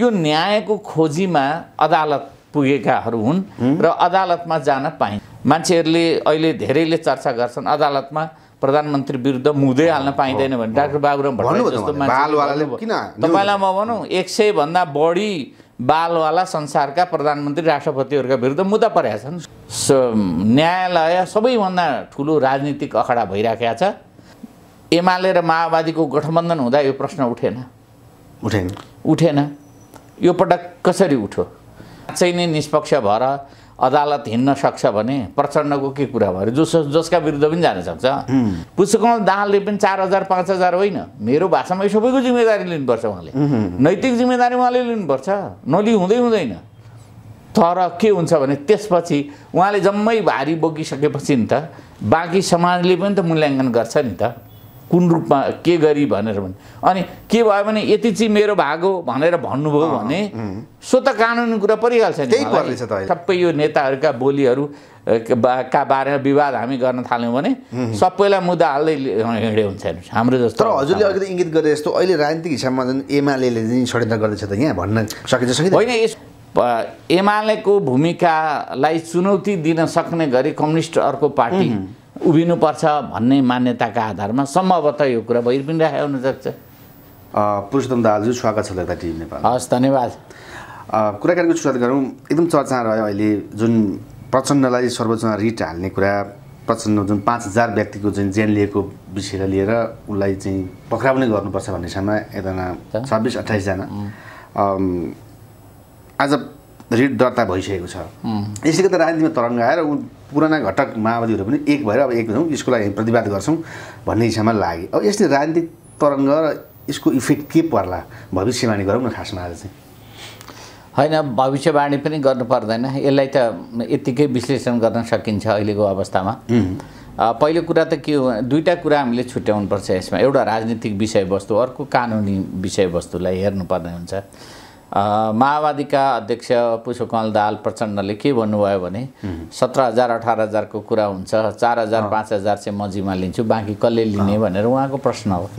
यो न्यायको खोजीमा अदालत पुगेकाहरू हुन् र अदालतमा जान पाइन् मान्छेहरूले अहिले धेरैले चर्चा गर्छन् अदालतमा प्रधानमन्त्री विरुद्ध मुदै हाल्न पाइँदैन भने डाक्टर बाबुराम भट्टराई तपाईँलाई म भनौँ एक सयभन्दा बढी बालवाला संसारका प्रधानमन्त्री राष्ट्रपतिहरूका विरुद्ध मुद्दा परेका छन् न्यायालय सबैभन्दा ठुलो राजनीतिक अखडा भइराखेका छ एमाले र माओवादीको गठबन्धन हुँदा यो प्रश्न उठेन उठेन उठेन यो पटक कसरी उठ्यो साँच्चै नै निष्पक्ष भएर अदालत हिँड्न सक्छ भने प्रचण्डको के कुरा भयो जस जसका विरुद्ध पनि जान सक्छ पुष्पकमल दाहालले पनि चार हजार पाँच हजार होइन मेरो भाषामा यो सबैको जिम्मेदारी लिनुपर्छ उहाँले नैतिक जिम्मेदारी उहाँले लिनुपर्छ नलि हुँदै हुँदैन तर के हुन्छ भने त्यसपछि उहाँले जम्मै भारी बोकिसकेपछि नि त बाँकी समाजले पनि त मूल्याङ्कन गर्छ नि त कुन रूपमा के गरी भनेर भने अनि के भयो भने यति चाहिँ मेरो भाग हो भनेर भन्नुभयो भने सो त कानुनी कुरा परिहाल्छ नि सबै यो नेताहरूका बोलीहरू का बारेमा विवाद हामी गर्न थाल्यौँ भने सबैलाई मुद्दा हाल्दै हिँडे हुन्छ हाम्रो जस्तो तर हजुरले अलिकति इङ्गित गरे जस्तो अहिले राजनीतिक हिसाबमा झन् एमाले षड्यन्त्र गर्दैछ त यहाँ भन्न सकिन्छ होइन यस एमालेको भूमिकालाई चुनौती दिन सक्ने गरी कम्युनिस्ट अर्को पार्टी उभिनुपर्छ भन्ने मान्यताका आधारमा सम्भवतः यो कुरा भइ पनि राखे हुनसक्छ पुरुषोत्तम दाजु स्वागत छ लेख्दा टिभी नेपाल हस् धन्यवाद कुराकानीको सुरुवात गरौँ एकदम चर्चा रह्यो अहिले जुन प्रचण्डलाई सर्वोच्च रिट हाल्ने कुरा प्रचण्ड जुन पाँच हजार व्यक्तिको जुन ज्यान लिएको विषयलाई लिएर उसलाई चाहिँ पक्राउ नै गर्नुपर्छ भन्ने भन्नेसम्म एकजना छब्बिस अठाइसजना आज रिट दर्ता भइसकेको छ यसले त राजनीतिमा तरङ्ग आएर ऊ पुराना घटक माओवादीहरू पनि एक भएर अब एक हुन्छौँ यसको लागि प्रतिवाद गर्छौँ भन्ने हिसाबमा लाग्यो अब यसले राजनीतिक तरङ्ग र यसको इफेक्ट के पर्ला भविष्यवाणी गरौँ न खासमा आज चाहिँ होइन भविष्यवाणी पनि गर्नु पर्दैन यसलाई त यत्तिकै विश्लेषण गर्न सकिन्छ अहिलेको अवस्थामा पहिलो कुरा त के हो दुईवटा कुरा हामीले छुट्याउनुपर्छ यसमा एउटा राजनीतिक विषयवस्तु अर्को कानुनी विषयवस्तुलाई हेर्नुपर्ने हुन्छ माओवादीका अध्यक्ष पुष्पकमल दाहाल प्रचण्डले के भन्नुभयो भने सत्र हजार अठार हजारको कुरा हुन्छ चार हजार पाँच हजार चाहिँ जिम्मा लिन्छु बाँकी कसले लिने भनेर उहाँको प्रश्न हो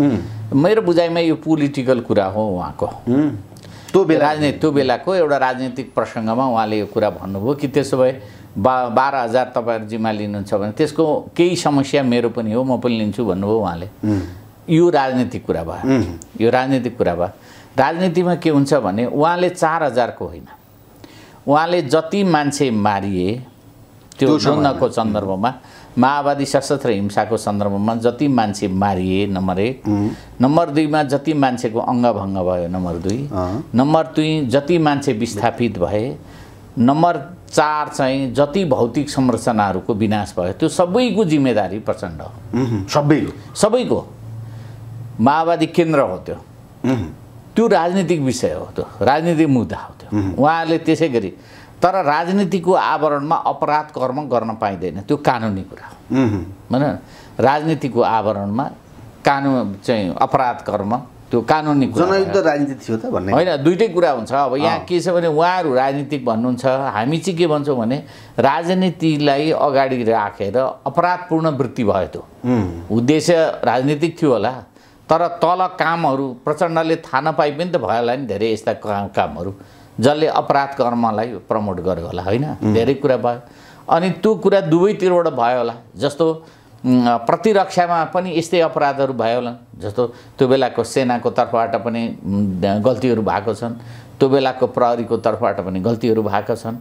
मेरो बुझाइमा यो पोलिटिकल कुरा हो उहाँको त्यो बेला राजनीति त्यो बेलाको एउटा राजनीतिक प्रसङ्गमा उहाँले यो कुरा भन्नुभयो कि त्यसो भए बा बाह्र हजार तपाईँहरू जिम्मा लिनुहुन्छ भने त्यसको केही समस्या मेरो पनि हो म पनि लिन्छु भन्नुभयो उहाँले यो राजनीतिक कुरा भयो यो राजनीतिक कुरा भयो राजनीतिमा के हुन्छ भने उहाँले चार हजारको होइन उहाँले जति मान्छे मारिए त्यो सुन्नको सन्दर्भमा माओवादी सशस्त्र हिंसाको सन्दर्भमा जति मान्छे मारिए नम्बर एक नम्बर दुईमा जति मान्छेको अङ्गभङ्ग भयो नम्बर दुई नम्बर दुई जति मान्छे विस्थापित भए नम्बर चार चाहिँ जति भौतिक संरचनाहरूको विनाश भयो त्यो सबैको जिम्मेदारी प्रचण्ड हो सबैको सबैको माओवादी केन्द्र हो त्यो त्यो राजनीतिक विषय हो त्यो राजनीतिक मुद्दा हो त्यो उहाँहरूले त्यसै गरी तर राजनीतिको आवरणमा अपराध कर्म गर्न पाइँदैन त्यो कानुनी कुरा हो भन राजनीतिको आवरणमा कानुन चाहिँ अपराध कर्म त्यो कानुनी जनयुद्ध राजनीति थियो त भन्ने होइन दुइटै कुरा हुन्छ अब यहाँ के छ भने उहाँहरू राजनीतिक भन्नुहुन्छ हामी चाहिँ के भन्छौँ भने राजनीतिलाई अगाडि राखेर अपराधपूर्ण वृत्ति भयो त्यो उद्देश्य राजनीतिक थियो होला तर तल कामहरू प्रचण्डले थाहा नपाए पनि त भयो होला नि धेरै यस्ता काम कामहरू जसले अपराध कर्मलाई प्रमोट गर्यो होला होइन धेरै कुरा भयो अनि त्यो कुरा दुवैतिरबाट भयो होला जस्तो प्रतिरक्षामा पनि यस्तै अपराधहरू भयो होला जस्तो त्यो बेलाको सेनाको तर्फबाट पनि गल्तीहरू भएको छन् त्यो बेलाको प्रहरीको तर्फबाट पनि गल्तीहरू भएको छन्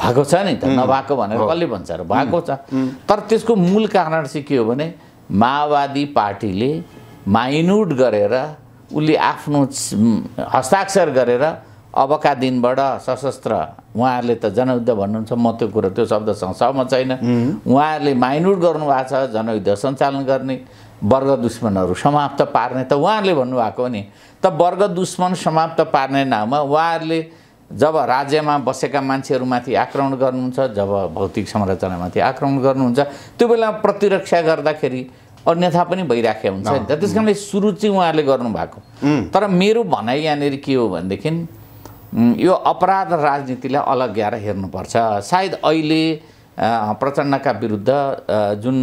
भएको छ नि त नभएको भनेर कसले भन्छ र भएको छ तर त्यसको मूल कारण चाहिँ के हो भने माओवादी पार्टीले माइन्युट गरेर उसले आफ्नो हस्ताक्षर गरेर अबका दिनबाट सशस्त्र उहाँहरूले त जनयुद्ध भन्नुहुन्छ म त्यो कुरो त्यो शब्दसँग सहमत छैन उहाँहरूले माइन्युट गर्नुभएको छ जनयुद्ध सञ्चालन गर्ने वर्ग दुश्मनहरू समाप्त पार्ने त उहाँहरूले भन्नुभएको नि त वर्ग दुश्मन समाप्त पार्ने नाममा उहाँहरूले जब राज्यमा बसेका मान्छेहरूमाथि आक्रमण गर्नुहुन्छ जब भौतिक संरचनामाथि आक्रमण गर्नुहुन्छ त्यो बेला प्रतिरक्षा गर्दाखेरि अन्यथा पनि भइराखेको हुन्छ नि त त्यस कारणले सुरु चाहिँ उहाँहरूले गर्नुभएको तर मेरो भनाइ यहाँनिर के हो भनेदेखि यो अपराध राजनीतिलाई अलग्याएर हेर्नुपर्छ सायद अहिले प्रचण्डका विरुद्ध जुन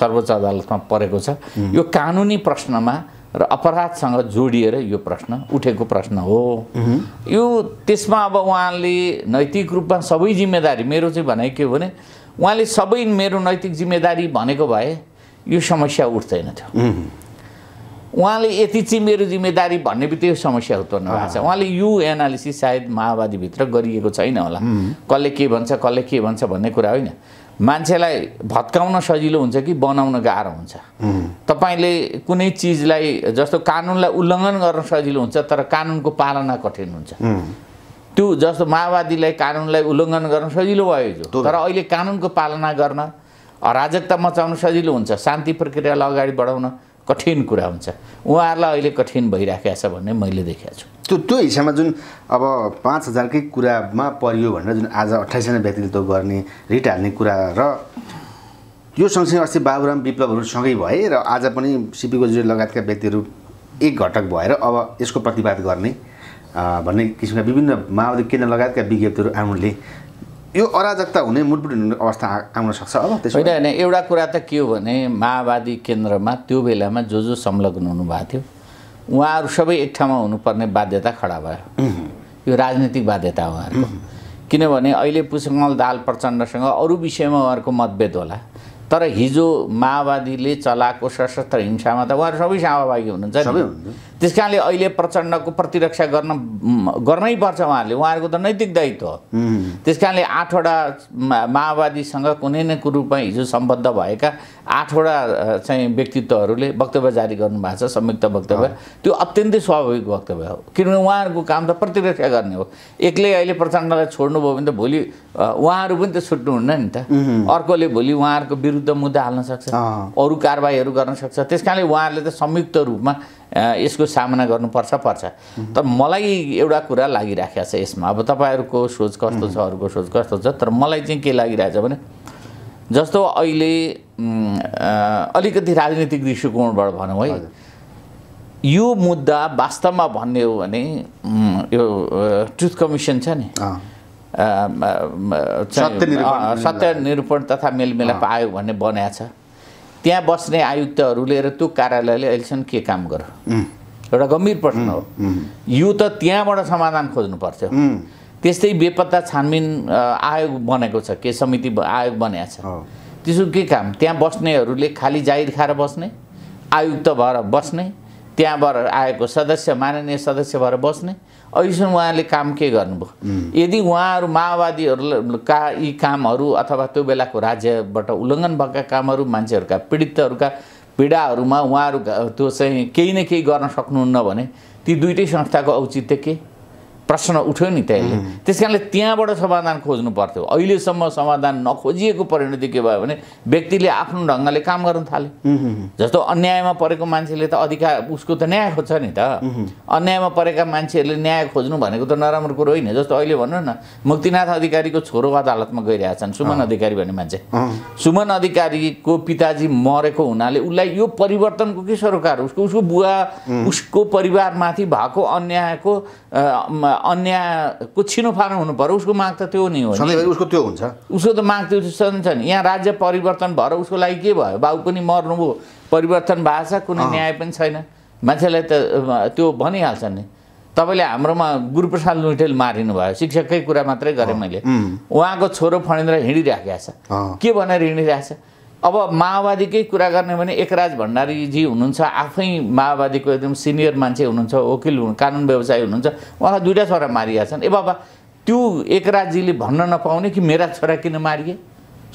सर्वोच्च अदालतमा परेको छ यो कानुनी प्रश्नमा र अपराधसँग जोडिएर यो प्रश्न उठेको प्रश्न हो यो त्यसमा अब उहाँले नैतिक रूपमा सबै जिम्मेदारी मेरो चाहिँ भनाइ के हो भने उहाँले सबै मेरो नैतिक जिम्मेदारी भनेको भए यो समस्या उठ्दैन थियो उहाँले यति चाहिँ मेरो जिम्मेदारी भन्ने बित्तिकै समस्या उत्पन्न भएको छ उहाँले यो एनालिसिस सायद माओवादीभित्र गरिएको छैन होला कसले के भन्छ कसले के भन्छ भन्ने कुरा होइन मान्छेलाई भत्काउन सजिलो हुन्छ कि बनाउन गाह्रो हुन्छ तपाईँले कुनै चिजलाई जस्तो कानुनलाई उल्लङ्घन गर्न सजिलो हुन्छ तर कानुनको पालना कठिन हुन्छ त्यो जस्तो माओवादीलाई कानुनलाई उल्लङ्घन गर्न सजिलो भयो हिजो तर अहिले कानुनको पालना गर्न अराजकता मचाउन सजिलो हुन्छ शान्ति प्रक्रियालाई अगाडि बढाउन कठिन कुरा हुन्छ उहाँहरूलाई अहिले कठिन भइराखेको छ भन्ने मैले देखेको छु त्यो त्यो हिसाबमा जुन अब पाँच हजारकै कुरामा परियो भनेर जुन आज अठाइसजना व्यक्तिले त्यो गर्ने रिट हाल्ने कुरा र यो सँगसँगै अस्ति बाबुराम विप्लवहरू सँगै भए र आज पनि सिपी गोजुरी लगायतका व्यक्तिहरू एक घटक भएर अब यसको प्रतिवाद गर्ने भन्ने किसिमका विभिन्न माओवादी केन्द्र लगायतका विज्ञप्तिहरू आउनुले यो अराजकता हुने मुटबुट हुने अवस्था आउन सक्छ अब त्यसो होइन एउटा कुरा त के हो भने माओवादी केन्द्रमा त्यो बेलामा जो जो संलग्न हुनुभएको थियो उहाँहरू सबै एक ठाउँमा हुनुपर्ने बाध्यता खडा भयो यो राजनीतिक बाध्यता हो उहाँहरूको किनभने अहिले पुष्पकमल दाल प्रचण्डसँग अरू विषयमा उहाँहरूको मतभेद होला तर हिजो माओवादीले चलाएको सशस्त्र हिंसामा त उहाँहरू सबै सहभागी हुनुहुन्छ त्यस कारणले अहिले प्रचण्डको प्रतिरक्षा गर्न गर्नै पर्छ उहाँहरूले उहाँहरूको त नैतिक दायित्व हो त्यस कारणले आठवटा माओवादीसँग कुनै न रूपमा हिजो सम्बद्ध भएका आठवटा चाहिँ व्यक्तित्वहरूले वक्तव्य जारी गर्नुभएको छ संयुक्त वक्तव्य त्यो अत्यन्तै स्वाभाविक वक्तव्य हो किनभने उहाँहरूको काम त प्रतिरक्षा गर्ने हो एक्लै अहिले प्रचण्डलाई छोड्नुभयो भने त भोलि उहाँहरू पनि त छुट्नुहुन्न नि त अर्कोले भोलि उहाँहरूको विरुद्ध मुद्दा हाल्न सक्छ अरू कारवाहीहरू गर्न सक्छ त्यस कारणले उहाँहरूले त संयुक्त रूपमा यसको सामना गर्नुपर्छ पर्छ तर मलाई एउटा कुरा लागिराखेको छ यसमा अब तपाईँहरूको सोच कस्तो छ अरूको सोच कस्तो छ तर मलाई चाहिँ के लागिरहेछ भने जस्तो अहिले अलिकति राजनीतिक दृष्टिकोणबाट भनौँ है यो मुद्दा वास्तवमा भन्ने हो भने यो ट्रुथ कमिसन छ नि सत्य निरूपण तथा मेलमिलाप आयो भन्ने बनाएको छ त्यहाँ बस्ने आयुक्तहरूले र त्यो कार्यालयले अहिलेसम्म के काम गर एउटा गम्भीर प्रश्न हो यो त त्यहाँबाट समाधान खोज्नु पर्थ्यो त्यस्तै बेपत्ता छानबिन आयोग बनेको छ के समिति आयोग बनेको छ त्यसको के काम त्यहाँ बस्नेहरूले खालि जाहिर खाएर बस्ने आयुक्त भएर बस्ने त्यहाँबाट आएको सदस्य माननीय सदस्य भएर बस्ने अहिलेसम्म उहाँले काम के गर्नुभयो यदि उहाँहरू माओवादीहरूका यी कामहरू अथवा त्यो बेलाको राज्यबाट उल्लङ्घन भएका कामहरू मान्छेहरूका पीडितहरूका पीडाहरूमा उहाँहरू त्यो चाहिँ केही न केही गर्न सक्नुहुन्न भने ती दुइटै संस्थाको औचित्य के प्रश्न उठ्यो नि त्यसले त्यस कारणले त्यहाँबाट समाधान खोज्नु पर्थ्यो अहिलेसम्म समाधान नखोजिएको परिणति के भयो भने व्यक्तिले आफ्नो ढङ्गले काम गर्न थाले जस्तो अन्यायमा परेको मान्छेले त अधिकार उसको त न्याय खोज्छ नि त अन्यायमा परेका मान्छेहरूले न्याय खोज्नु भनेको त नराम्रो कुरो होइन जस्तो अहिले भन्नु न मुक्तिनाथ अधिकारीको छोरो अदालतमा छन् सुमन अधिकारी भन्ने मान्छे सुमन अधिकारीको पिताजी मरेको हुनाले उसलाई यो परिवर्तनको के सरोकार उसको उसको बुवा उसको परिवारमाथि भएको अन्यायको अन्यको छिनोफानो हुनु पऱ्यो उसको माग त त्यो नै हो उसको त्यो हुन्छ उसको त माग त्यो छ नि यहाँ राज्य परिवर्तन भएर उसको लागि के भयो बाबु पनि मर्नुभयो परिवर्तन भएको छ कुनै न्याय पनि छैन मान्छेलाई त त्यो भनिहाल्छ नि तपाईँले हाम्रोमा गुरुप्रसाद लुइटेल मारिनु भयो शिक्षककै कुरा मात्रै गरेँ मैले उहाँको छोरो फणेन्द्र हिँडिराखेको छ के भनेर छ अब माओवादीकै कुरा गर्ने भने एकराज भण्डारीजी हुनुहुन्छ आफै माओवादीको एकदम सिनियर मान्छे हुनुहुन्छ वकिल हुनु कानुन व्यवसायी हुनुहुन्छ उहाँलाई दुइटा छोरा मारिएका छन् ए बाबा त्यो एकराजजीले भन्न नपाउने कि मेरा छोरा किन मारिए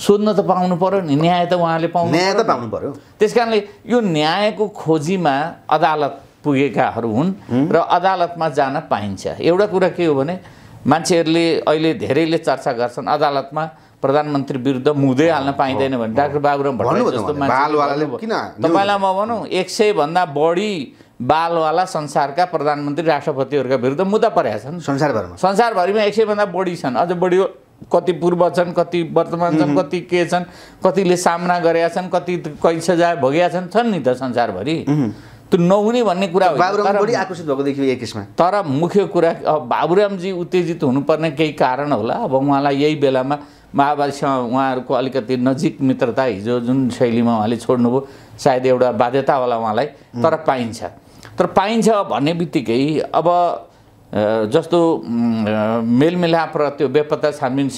सोध्न त पाउनु पऱ्यो नि न्याय त उहाँले पाउनु न्याय त पाउनु पऱ्यो त्यस कारणले यो न्यायको खोजीमा अदालत पुगेकाहरू हुन् र अदालतमा जान पाइन्छ एउटा कुरा के हो भने मान्छेहरूले अहिले धेरैले चर्चा गर्छन् अदालतमा प्रधानमन्त्री विरुद्ध मुद्दै हाल्न पाइँदैन भने डाक्टर बाबुराम भट्टराई तपाईँलाई म भनौँ एक सयभन्दा बढी बालवाला संसारका प्रधानमन्त्री राष्ट्रपतिहरूका विरुद्ध मुद्दा परेका छन् संसारभरिमा संसारभरिमा एक सयभन्दा बढी छन् अझ बढी कति पूर्व छन् कति वर्तमान छन् कति के छन् कतिले सामना गरेका छन् कति कै सजाय भोगेका छन् छन् नि त संसारभरि त्यो नहुने भन्ने कुरा हो तर मुख्य कुरा अब बाबुरामजी उत्तेजित हुनुपर्ने केही कारण होला अब उहाँलाई यही बेलामा माओवादीसँग उहाँहरूको अलिकति नजिक मित्रता हिजो जुन शैलीमा उहाँले छोड्नुभयो सायद एउटा बाध्यता होला उहाँलाई तर पाइन्छ तर पाइन्छ भन्ने बित्तिकै अब जस्तो मेलमिलाप र त्यो बेपत्ता छानबिन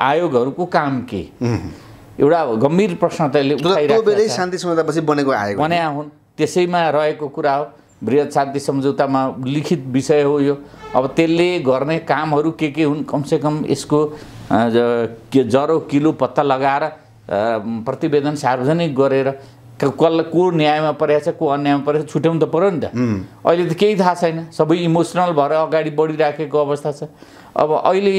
आयोगहरूको काम के एउटा गम्भीर प्रश्न त यसले शान्ति सम्झौतापछि बनेको आयोग बने हुन् त्यसैमा रहेको कुरा हो वृहत शान्ति सम्झौतामा लिखित विषय हो यो अब त्यसले गर्ने कामहरू के के हुन् कमसेकम यसको जरो किलो पत्ता लगाएर प्रतिवेदन सार्वजनिक गरेर कसलाई को न्यायमा परेको छ को अन्यायमा परेको छ छुट्याउनु त पऱ्यो नि त अहिले त केही थाहा छैन सबै इमोसनल भएर अगाडि बढिराखेको अवस्था छ अब अहिले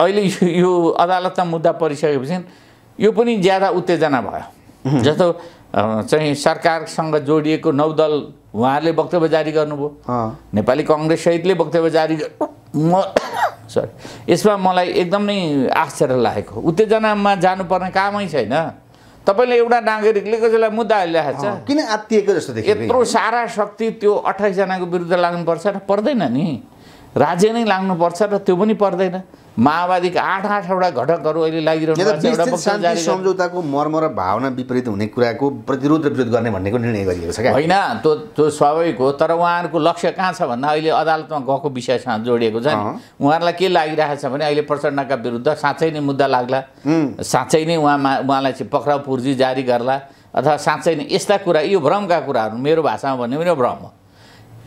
अहिले यो अदालतमा मुद्दा परिसकेपछि यो पनि ज्यादा उत्तेजना भयो जस्तो चाहिँ सरकारसँग जोडिएको नौदल उहाँहरूले वक्तव्य जारी गर्नुभयो नेपाली कङ्ग्रेस सहितले वक्तव्य जारी म सरी यसमा मलाई एकदम नै आश्चर्य लागेको उत्तेजनामा जानुपर्ने कामै छैन तपाईँले एउटा नागरिकले कसैलाई मुद्दा हालिरहेको छ किन आत्तिएको जस्तो यत्रो सारा शक्ति त्यो अठाइसजनाको विरुद्ध लाग्नुपर्छ र पर्दैन नि राज्य नै लाग्नुपर्छ र त्यो पनि पर्दैन माओवादीका आठ आठवटा घटकहरू अहिले लागिरहनु सम्झौताको मर्म र भावना विपरीत हुने कुराको प्रतिरोध र विरोध गर्ने भन्नेको निर्णय गरिएको छ होइन त्यो त्यो स्वाभाविक हो तर उहाँहरूको लक्ष्य कहाँ छ भन्दा अहिले अदालतमा गएको विषयसँग जोडिएको छ उहाँहरूलाई के लागिरहेको छ भने अहिले प्रचण्डका विरुद्ध साँच्चै नै मुद्दा लाग्ला साँच्चै नै उहाँमा उहाँलाई चाहिँ पक्राउ पुर्जी जारी गर्ला अथवा साँच्चै नै यस्ता कुरा यो भ्रमका कुराहरू मेरो भाषामा भन्यो भने भ्रम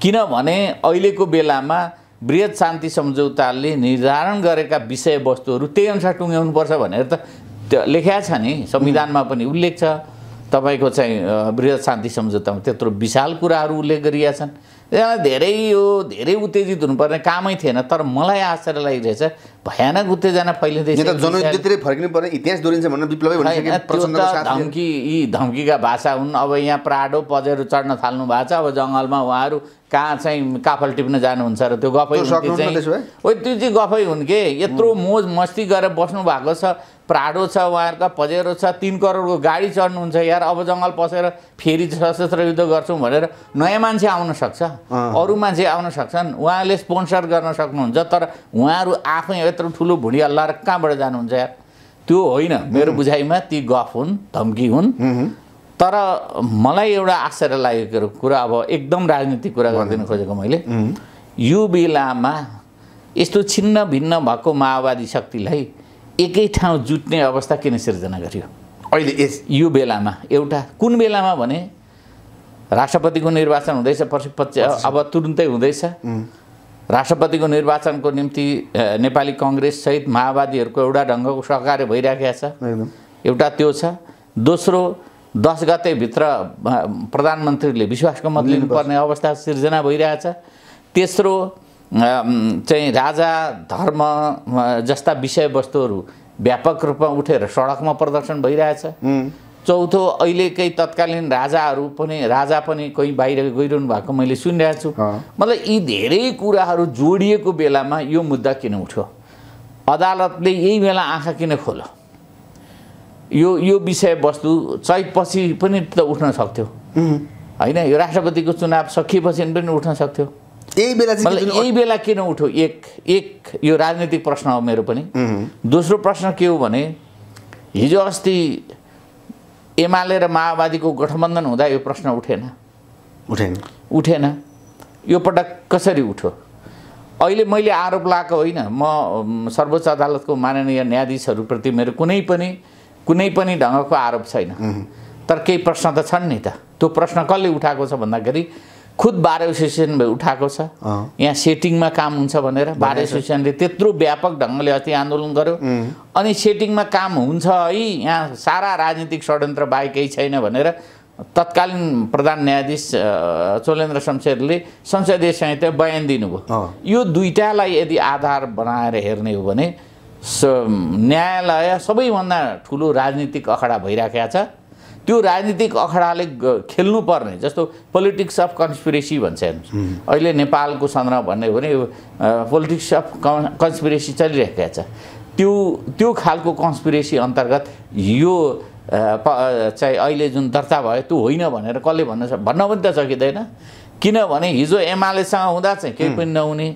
किनभने अहिलेको बेलामा वृहत शान्ति सम्झौताले निर्धारण गरेका विषयवस्तुहरू त्यही अनुसार टुङ्ग्याउनुपर्छ भनेर त त्यो लेखा छ नि संविधानमा पनि उल्लेख छ तपाईँको चाहिँ वृहत शान्ति सम्झौतामा त्यत्रो विशाल कुराहरू उल्लेख गरिएका छन् त्यसलाई धेरै यो धेरै उत्तेजित हुनुपर्ने कामै थिएन तर मलाई आश्चर्य लागिरहेछ भयानक उत्तेजना फैलिँदैछ धम्की यी धम्कीका भाषा हुन् अब यहाँ प्राडो पजेरो चढ्न थाल्नु भएको छ अब जङ्गलमा उहाँहरू कहाँ चाहिँ काफल टिप्न जानुहुन्छ र त्यो गफै ओ हो त्यो चाहिँ गफै हुन् के यत्रो मोज मस्ती गरेर बस्नु भएको छ प्राडो छ उहाँहरूका पजेरो छ तिन करोडको गाडी चढ्नुहुन्छ यार अब जङ्गल पसेर फेरि सशस्त्र युद्ध गर्छौँ भनेर नयाँ मान्छे आउन सक्छ अरू मान्छे आउन सक्छन् उहाँले स्पोन्सर गर्न सक्नुहुन्छ तर उहाँहरू आफै यत्रो ठुलो भुँडी हल्लाएर कहाँबाट जानुहुन्छ यार त्यो होइन मेरो बुझाइमा ती गफ हुन् धम्की हुन् तर मलाई एउटा आश्चर्य लागेको कुरा अब एकदम राजनीतिक कुरा गरिदिन खोजेको मैले यो बेलामा यस्तो छिन्न भिन्न भएको माओवादी शक्तिलाई एकै ठाउँ जुट्ने अवस्था किन सिर्जना गरियो अहिले यस यो बेलामा एउटा कुन बेलामा भने राष्ट्रपतिको निर्वाचन हुँदैछ पछि पछि अब तुरुन्तै हुँदैछ राष्ट्रपतिको निर्वाचनको निम्ति नेपाली कङ्ग्रेससहित माओवादीहरूको एउटा ढङ्गको सहकार्य भइराखेको छ एउटा त्यो छ दोस्रो दस गतेभित्र प्रधानमन्त्रीले विश्वासको मत लिनुपर्ने अवस्था सिर्जना भइरहेछ तेस्रो चाहिँ राजा धर्म जस्ता विषयवस्तुहरू व्यापक रूपमा उठेर सडकमा प्रदर्शन भइरहेछ चौथो अहिलेकै तत्कालीन राजाहरू पनि राजा पनि कोही बाहिर गइरहनु भएको मैले सुनिरहेको छु मतलब यी धेरै कुराहरू जोडिएको बेलामा यो मुद्दा किन उठ्यो अदालतले यही बेला आँखा किन खोल्यो यो यो विषयवस्तु चैतपछि पनि त उठ्न सक्थ्यो होइन यो राष्ट्रपतिको चुनाव सकिएपछि पनि उठ्न सक्थ्यो यही बेला चाहिँ यही बेला किन उठ्यो एक एक यो राजनीतिक प्रश्न हो मेरो पनि दोस्रो प्रश्न के हो भने हिजो अस्ति एमाले र माओवादीको गठबन्धन हुँदा यो प्रश्न उठेन उठेन उठेन यो पटक कसरी उठ्यो अहिले मैले आरोप लगाएको होइन म सर्वोच्च अदालतको माननीय न्यायाधीशहरूप्रति मेरो कुनै पनि कुनै पनि ढङ्गको आरोप छैन तर केही प्रश्न त छन् नि त त्यो प्रश्न कसले उठाएको छ भन्दाखेरि खुद बार एसोसिएसन उठाएको छ यहाँ सेटिङमा काम हुन्छ भनेर बार एसोसिएसनले त्यत्रो व्यापक ढङ्गले अति आन्दोलन गर्यो अनि सेटिङमा काम हुन्छ है यहाँ सारा राजनीतिक षड्यन्त्र बाहेक केही छैन भनेर तत्कालीन प्रधान न्यायाधीश चोलेन्द्र शमशेरले संसदीय संहिता बयान दिनुभयो यो दुइटालाई यदि आधार बनाएर हेर्ने हो भने न्यायालय सबैभन्दा ठुलो राजनीतिक अखडा भइराखेको छ त्यो राजनीतिक अखडाले खेल्नुपर्ने जस्तो पोलिटिक्स अफ कन्सपिरेसी भन्छ हेर्नुहोस् अहिले नेपालको सन्दर्भ भन्ने हो भने पोलिटिक्स अफ कन्सपिरेसी चलिरहेको छ त्यो त्यो खालको कन्सपिरेसी अन्तर्गत यो चाहिँ अहिले जुन दर्ता भयो त्यो होइन भनेर कसले भन्न भन्न पनि त सकिँदैन किनभने हिजो एमालेसँग हुँदा चाहिँ केही पनि नहुने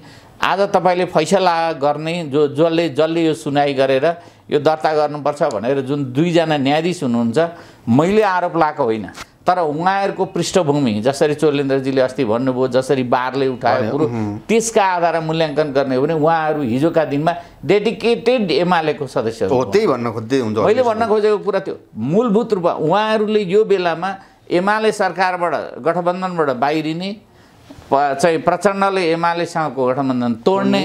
आज तपाईँले फैसला गर्ने जो जसले जसले यो सुनाइ गरेर यो दर्ता गर्नुपर्छ भनेर जुन दुईजना न्यायाधीश हुनुहुन्छ मैले आरोप लगाएको होइन तर उहाँहरूको पृष्ठभूमि जसरी चोलेन्द्रजीले अस्ति भन्नुभयो जसरी बारले उठायो कुरो त्यसका आधारमा मूल्याङ्कन गर्ने हो भने उहाँहरू हिजोका दिनमा डेडिकेटेड एमालेको सदस्य हो त्यही भन्न खोज्दै हुन्छ मैले भन्न खोजेको कुरा त्यो मूलभूत रूपमा उहाँहरूले यो बेलामा एमाले सरकारबाट गठबन्धनबाट बाहिरिने चाहिँ प्रचण्डले एमालेसँगको गठबन्धन तोड्ने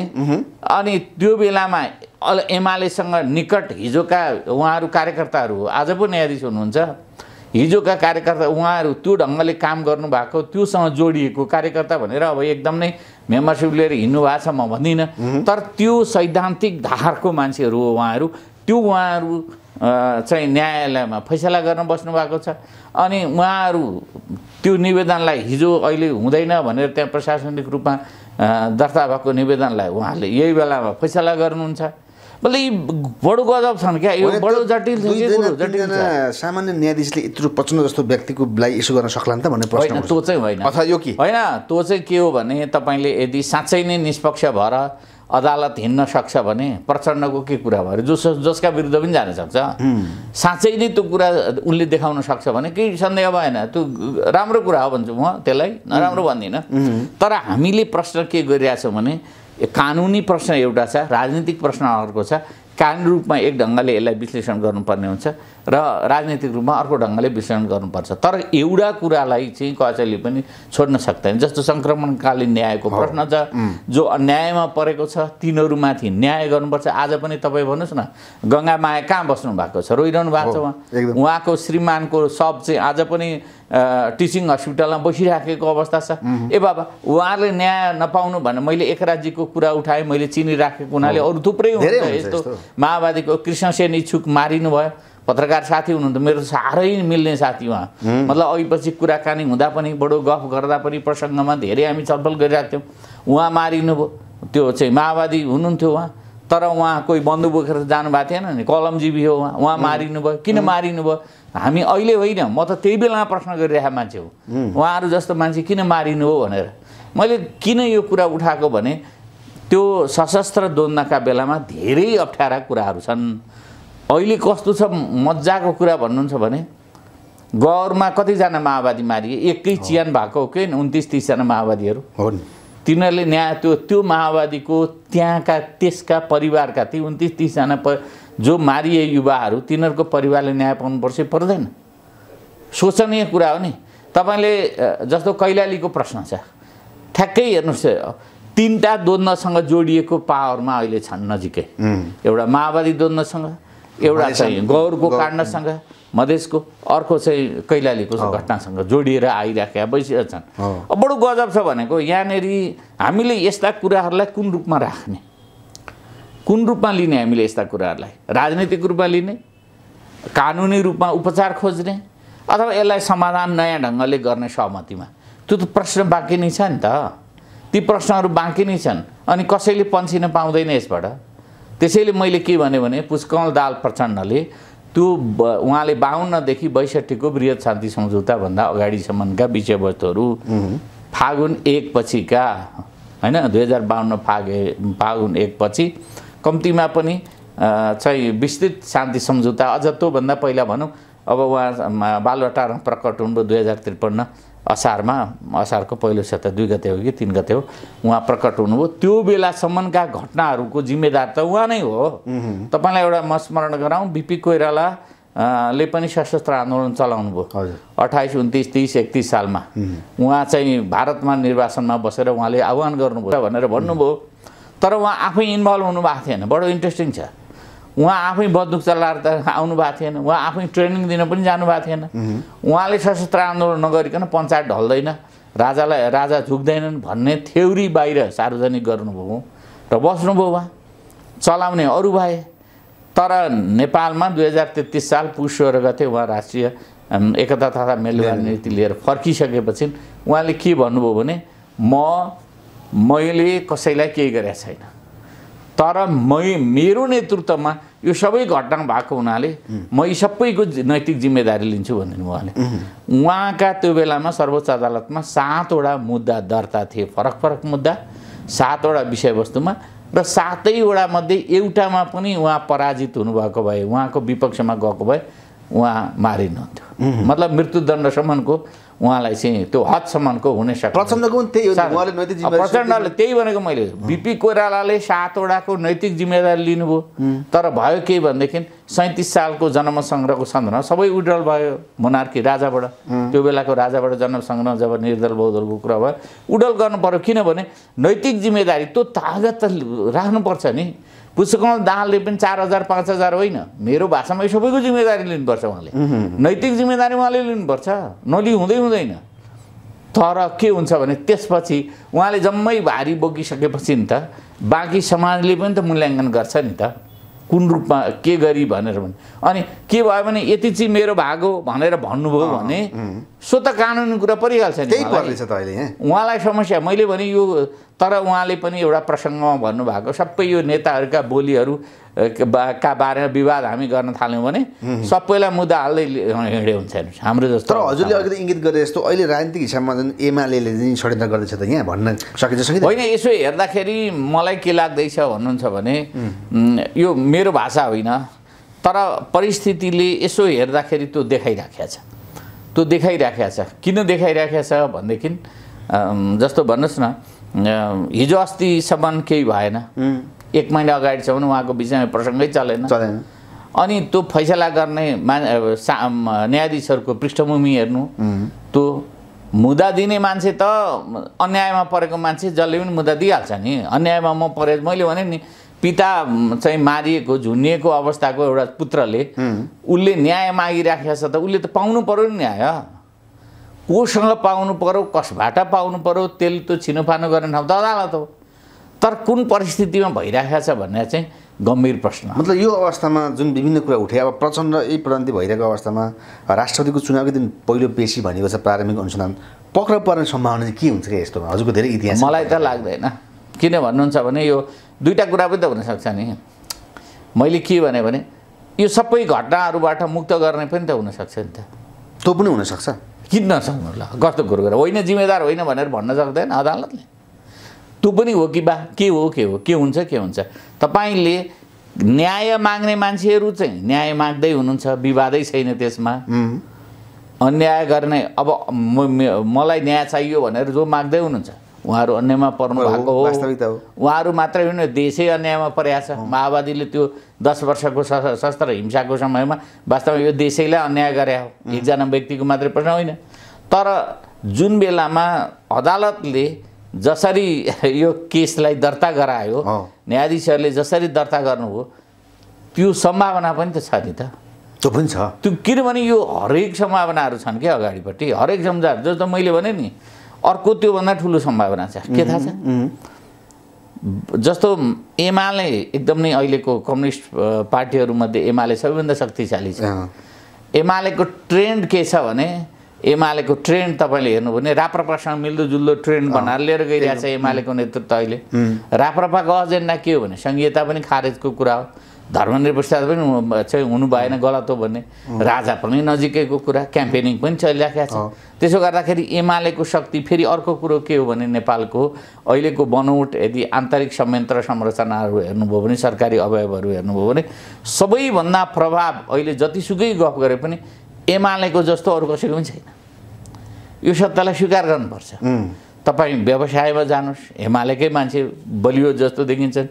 अनि त्यो बेलामा एमालेसँग निकट हिजोका उहाँहरू कार्यकर्ताहरू आज पो न्यायाधीश हुनुहुन्छ हिजोका कार्यकर्ता उहाँहरू त्यो ढङ्गले काम गर्नुभएको त्योसँग जोडिएको कार्यकर्ता भनेर अब एकदम नै मेम्बरसिप लिएर हिँड्नु भएको छ म भन्दिनँ तर त्यो सैद्धान्तिक धारको मान्छेहरू हो उहाँहरू त्यो उहाँहरू चाहिँ न्यायालयमा फैसला गर्न बस्नु भएको छ अनि उहाँहरू त्यो निवेदनलाई हिजो अहिले हुँदैन भनेर त्यहाँ प्रशासनिक रूपमा दर्ता भएको निवेदनलाई उहाँहरूले यही बेलामा फैसला गर्नुहुन्छ मतलब यी बडो गजब छन् क्या यो बडो जटिल सामान्य न्यायाधीशले यत्रो पच्नु जस्तो व्यक्तिको लागि यसो गर्न सक्ला नि त भन्ने प्रश्न त्यो चाहिँ होइन अथवा यो कि होइन त्यो चाहिँ के हो भने तपाईँले यदि साँच्चै नै निष्पक्ष भएर अदालत हिँड्न सक्छ भने प्रचण्डको के कुरा भयो जस जसका विरुद्ध पनि जान सक्छ साँच्चै नै त्यो कुरा उसले देखाउन सक्छ भने केही सन्देह भएन त्यो राम्रो कुरा हो भन्छु म त्यसलाई नराम्रो भन्दिनँ तर हामीले प्रश्न के गरिरहेछौँ भने कानुनी प्रश्न एउटा छ राजनीतिक प्रश्न अर्को छ कानुन रूपमा एक ढङ्गले यसलाई विश्लेषण गर्नुपर्ने हुन्छ र राजनैतिक रूपमा अर्को ढङ्गले विश्लेषण गर्नुपर्छ तर एउटा कुरालाई चाहिँ कसैले पनि छोड्न सक्दैन जस्तो सङ्क्रमणकालीन न्यायको प्रश्न छ जो अन्यायमा परेको छ तिनीहरूमाथि न्याय गर्नुपर्छ आज पनि तपाईँ भन्नुहोस् न गङ्गा माया कहाँ बस्नु भएको छ रोइरहनु भएको छ उहाँ उहाँको श्रीमानको सब चाहिँ आज पनि टिचिङ हस्पिटलमा बसिराखेको अवस्था छ ए बाबा उहाँले न्याय नपाउनु भने मैले एक राज्यको कुरा उठाएँ मैले चिनिराखेको हुनाले अरू थुप्रै हुन्छ यस्तो माओवादीको कृष्ण कृष्णसेन इच्छुक मारिनु भयो पत्रकार साथी हुनुहुन्छ मेरो साह्रै मिल्ने साथी उहाँ मतलब अघि पछि कुराकानी हुँदा पनि बडो गफ गर्दा पनि प्रसङ्गमा धेरै हामी छलफल गरिरहेको थियौँ उहाँ मारिनुभयो त्यो चाहिँ माओवादी हुनुहुन्थ्यो उहाँ तर उहाँ कोही बन्दु बोकेर जानुभएको थिएन नि कलमजीवी हो उहाँ उहाँ भयो किन मारिनु भयो हामी अहिले होइन म त त्यही बेलामा प्रश्न गरिरहेको मान्छे हो उहाँहरू जस्तो मान्छे किन मारिनुभयो भनेर मैले किन यो कुरा उठाएको भने त्यो सशस्त्र द्वन्द्वका बेलामा धेरै अप्ठ्यारा कुराहरू छन् अहिले कस्तो छ मजाको कुरा भन्नुहुन्छ भने गौरमा कतिजना माओवादी मारिए एकै चियान भएको हो कि उन्तिस तिसजना माओवादीहरू हो नि तिनीहरूले न्याय त्यो त्यो माओवादीको त्यहाँका त्यसका परिवारका ती उन्तिस तिसजना प जो मारिए युवाहरू तिनीहरूको परिवारले न्याय पाउनुपर्छ पर्दैन शोचनीय कुरा हो नि तपाईँले जस्तो कैलालीको प्रश्न छ ठ्याक्कै हेर्नुहोस् तिनवटा द्वन्द्वसँग जोडिएको पावरमा अहिले छन् नजिकै एउटा माओवादी द्वन्द्वसँग एउटा चाहिँ गौरको काण्डसँग मधेसको अर्को चाहिँ कैलालीको घटनासँग जोडिएर आइराखेका भइसकेका अब बडो गजब छ भनेको यहाँनिर हामीले यस्ता कुराहरूलाई कुन रूपमा राख्ने कुन रूपमा लिने हामीले यस्ता कुराहरूलाई राजनीतिक रूपमा लिने कानुनी रूपमा उपचार खोज्ने अथवा यसलाई समाधान नयाँ ढङ्गले गर्ने सहमतिमा त्यो त प्रश्न बाँकी नै छ नि त ती प्रश्नहरू बाँकी नै छन् अनि कसैले पन्सिन पाउँदैन यसबाट त्यसैले मैले के भने भने पुष्कमल दाल प्रचण्डले त्यो उहाँले बाहन्नदेखि बैसठीको वृहत शान्ति सम्झौताभन्दा अगाडिसम्मका विषयवस्तुहरू फागुन एकपछिका होइन दुई हजार बाहन्न फागे फागुन एकपछि कम्तीमा पनि चाहिँ विस्तृत शान्ति सम्झौता अझ त्योभन्दा पहिला भनौँ अब उहाँ बालुवाटारमा प्रकट हुनुभयो दुई हजार त्रिपन्न असारमा असारको पहिलो साता दुई गते हो कि तिन गते हो उहाँ प्रकट हुनुभयो त्यो बेलासम्मका घटनाहरूको जिम्मेदार त उहाँ नै हो तपाईँलाई एउटा म स्मरण गराउँ बिपी कोइराला ले पनि सशस्त्र आन्दोलन चलाउनु भयो हजुर अठाइस उन्तिस तिस एकतिस सालमा उहाँ चाहिँ भारतमा निर्वाचनमा बसेर उहाँले आह्वान गर्नुभयो भनेर भन्नुभयो तर उहाँ आफै इन्भल्भ हुनुभएको थिएन बडो इन्ट्रेस्टिङ छ उहाँ आफै बन्दुक चलाएर त आउनु भएको थिएन उहाँ आफै ट्रेनिङ दिन पनि जानुभएको थिएन उहाँले सशस्त्र आन्दोलन नगरिकन पञ्चायत ढल्दैन राजालाई राजा झुक्दैनन् भन्ने थ्योरी बाहिर सार्वजनिक गर्नुभयो र बस्नुभयो उहाँ चलाउने अरू भए तर नेपालमा दुई हजार तेत्तिस साल पुस सोह्र गते उहाँ राष्ट्रिय एकता तथा मेलवाल नीति लिएर फर्किसकेपछि उहाँले के भन्नुभयो भने म मैले कसैलाई केही गरेको छैन तर मै मेरो नेतृत्वमा यो सबै घटना भएको हुनाले म यी सबैको नैतिक जिम्मेदारी लिन्छु भन्ने उहाँले उहाँका त्यो बेलामा सर्वोच्च अदालतमा सातवटा मुद्दा दर्ता थिए फरक फरक मुद्दा सातवटा विषयवस्तुमा र सातैवटा मध्ये एउटामा पनि उहाँ पराजित हुनुभएको भए उहाँको विपक्षमा गएको भए उहाँ मारिनुहुन्थ्यो मतलब मृत्युदण्डसम्मको उहाँलाई चाहिँ त्यो हदसम्मको हुने सक्छ प्रचण्डको पनि त्यही हो प्रचण्डले त्यही भनेको मैले बिपी कोइरालाले सातवटाको नैतिक जिम्मेदारी लिनुभयो तर भयो के भनेदेखि सैँतिस सालको जन्मसङ्ग्रहको सन्दर्भमा सबै उड्रल भयो मोनार्की राजाबाट त्यो बेलाको राजाबाट जन्मसङ्ग्रह जब निर्दल बहुदलको कुरा भयो उडल गर्नु पऱ्यो किनभने नैतिक जिम्मेदारी त्यो तागत त राख्नुपर्छ नि पुस्तकौँ दाहालले पनि चार हजार पाँच हजार होइन मेरो भाषामा सबैको जिम्मेदारी लिनुपर्छ उहाँले नैतिक जिम्मेदारी उहाँले लिनुपर्छ नलि हुँदै हुँदैन तर के हुन्छ भने त्यसपछि उहाँले जम्मै भारी बोकिसकेपछि नि त बाँकी समाजले पनि त मूल्याङ्कन गर्छ नि त कुन रूपमा के गरी भनेर भने अनि के भयो भने यति चाहिँ मेरो भाग हो भनेर भन्नुभयो भने सो त कानुनी कुरा परिहाल्छ नि उहाँलाई समस्या मैले भने यो तर उहाँले पनि एउटा प्रसङ्गमा भन्नुभएको सबै यो नेताहरूका बोलीहरू का बारेमा विवाद हामी गर्न थाल्यौँ भने सबैलाई मुद्दा हाल्दै हिँडे हुन्छ हाम्रो जस्तो तर हजुरले अघि इङ्गित गरे जस्तो अहिले राजनीतिक हिसाबमा झन् एमाले षड्यन्त्र गर्दैछ त यहाँ भन्न सकिन्छ सकिन्छ होइन यसो हेर्दाखेरि मलाई के लाग्दैछ भन्नुहुन्छ भने यो मेरो भाषा होइन तर परिस्थितिले यसो हेर्दाखेरि त्यो देखाइराखेको छ त्यो देखाइराखेको छ किन देखाइराखेको छ भनेदेखि जस्तो भन्नुहोस् न हिजो अस्तिसम्म केही भएन एक महिना अगाडिसम्म उहाँको विषयमा प्रसङ्गै चलेन चलेन अनि त्यो फैसला गर्ने मा न्यायाधीशहरूको पृष्ठभूमि हेर्नु त्यो मुद्दा दिने मान्छे त अन्यायमा परेको मान्छे जसले पनि मुद्दा दिइहाल्छ नि अन्यायमा म परे मैले भने नि पिता चाहिँ मारिएको झुनिएको अवस्थाको एउटा पुत्रले उसले न्याय मागिराखेको छ त उसले त पाउनु पऱ्यो नि न्याय कोसँग पाउनु पऱ्यो कसबाट पाउनु पऱ्यो त्यसले त छिनोफानो गर्ने ठाउँ त अदालत हो तर कुन परिस्थितिमा भइरहेको छ भन्ने चाहिँ गम्भीर प्रश्न मतलब यो अवस्थामा जुन विभिन्न कुरा उठे अब प्रचण्ड यही प्रगन्ती भइरहेको अवस्थामा राष्ट्रपतिको चुनावको दिन पहिलो पेसी भनेको छ प्रारम्भिक अनुसन्धान पक्र पर्ने सम्भावना चाहिँ के हुन्छ क्या यस्तोमा हजुरको धेरै इतिहास मलाई त लाग्दैन किन भन्नुहुन्छ भने यो दुईवटा कुरा पनि त हुनसक्छ नि मैले के भने भने यो सबै घटनाहरूबाट मुक्त गर्ने पनि त हुनसक्छ नि त त्यो पनि हुनसक्छ किन सक्नु ल कस्तो कुरो गरेर होइन जिम्मेदार होइन भनेर भन्न सक्दैन अदालतले त्यो पनि हो कि बा के हो के हो के हुन्छ के हुन्छ तपाईँले न्याय माग्ने मान्छेहरू चाहिँ न्याय माग्दै हुनुहुन्छ विवादै छैन त्यसमा अन्याय गर्ने अब मलाई न्याय चाहियो भनेर जो माग्दै हुनुहुन्छ उहाँहरू अन्यायमा पर्नु भएको हो उहाँहरू मात्रै होइन देशै अन्यायमा परेको छ माओवादीले त्यो दस वर्षको सशस्त्र हिंसाको समयमा वास्तवमा यो देशैलाई अन्याय गरे हो एकजना व्यक्तिको मात्रै प्रश्न होइन तर जुन बेलामा अदालतले जसरी यो केसलाई दर्ता गरायो न्यायाधीशहरूले जसरी दर्ता गर्नुभयो त्यो सम्भावना पनि त छ नि त त्यो पनि छ त्यो किनभने यो हरेक सम्भावनाहरू छन् क्या अगाडिपट्टि हरेक सम्झाहरू जस्तो मैले भने नि अर्को त्योभन्दा ठुलो सम्भावना छ के थाहा छ जस्तो एमाले एकदम नै अहिलेको कम्युनिस्ट पार्टीहरूमध्ये एमाले सबैभन्दा शक्तिशाली छ एमालेको ट्रेन्ड के छ भने एमालेको ट्रेन्ड तपाईँले हेर्नु भने राप्रपासँग मिल्दोजुल्दो ट्रेन्ड भनेर लिएर गइरहेको छ एमालेको नेतृत्व अहिले राप्रपाको एजेन्डा के हो भने सङ्घीयता पनि खारेजको कुरा हो धर्मनिरपेक्षता पनि चाहिँ हुनु भएन गलत हो भने राजा पनि नजिकैको कुरा क्याम्पेनिङ पनि चलिराखेको छ त्यसो गर्दाखेरि एमालेको शक्ति फेरि अर्को कुरो के हो भने नेपालको अहिलेको बनौट यदि आन्तरिक संयन्त्र संरचनाहरू हेर्नुभयो भने सरकारी अवयवहरू हेर्नुभयो भने सबैभन्दा प्रभाव अहिले जतिसुकै गफ गरे पनि एमालेको जस्तो अरू कसैको पनि छैन यो सत्तालाई स्वीकार गर्नुपर्छ तपाईँ व्यवसायमा जानुहोस् एमालेकै मान्छे बलियो जस्तो देखिन्छन्